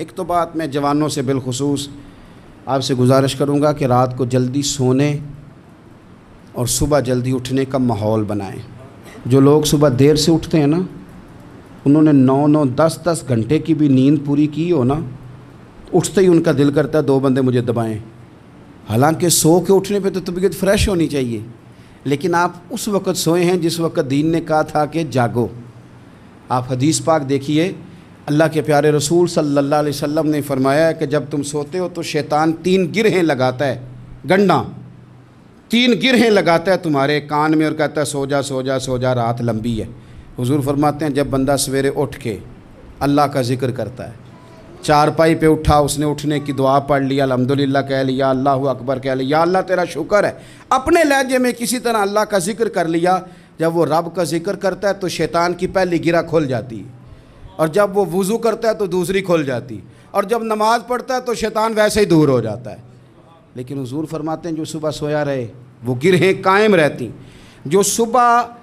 एक तो बात मैं जवानों से बिलखसूस आपसे गुजारिश करूँगा कि रात को जल्दी सोने और सुबह जल्दी उठने का माहौल बनाएं जो लोग सुबह देर से उठते हैं ना उन्होंने नौ नौ दस दस घंटे की भी नींद पूरी की हो ना तो उठते ही उनका दिल करता है दो बंदे मुझे दबाएं हालांकि सो के उठने पे तो तबीयत फ्रेश होनी चाहिए लेकिन आप उस वक़्त सोए हैं जिस वक़्त दीन ने कहा था कि जागो आप हदीस पाक देखिए अल्लाह के प्यारे रसूल सल्लल्लाहु अलैहि वसल्लम ने फरमाया कि जब तुम सोते हो तो शैतान तीन गिरहें लगाता है गंडा तीन गिरहें लगाता है तुम्हारे कान में और कहता है सो जा सो जा सो जा रात लंबी है हुजूर फरमाते हैं जब बंदा सवेरे उठ के अल्लाह का जिक्र करता है चारपाई पे उठा उसने उठने की दुआ पढ़ लिया अलहमदिल्ला कह लिया अल्लाह अकबर कह लिया अल्लाह तेरा शुक्र है अपने लहजे में किसी तरह अल्लाह का जिक्र कर लिया जब वो रब का जिक्र करता है तो शैतान की पहली गिरा खुल जाती है और जब वो वज़ू करता है तो दूसरी खुल जाती और जब नमाज़ पढ़ता है तो शैतान वैसे ही दूर हो जाता है लेकिन हजूर फरमाते हैं जो सुबह सोया रहे वो गिरहें कायम रहती जो सुबह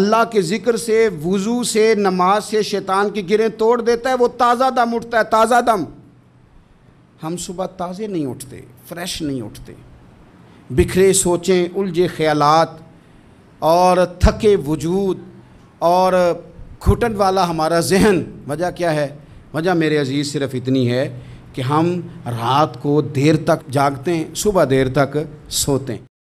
अल्लाह के ज़िक्र से वज़ू से नमाज से शैतान की गिरहें तोड़ देता है वो ताज़ा दम उठता है ताज़ा दम हम सुबह ताज़े नहीं उठते फ्रेश नहीं उठते बिखरे सोचें उलझे ख्यालात और थके वजूद और घुटन वाला हमारा जहन वजह क्या है वजह मेरे अजीज़ सिर्फ इतनी है कि हम रात को देर तक जागते हैं सुबह देर तक सोते हैं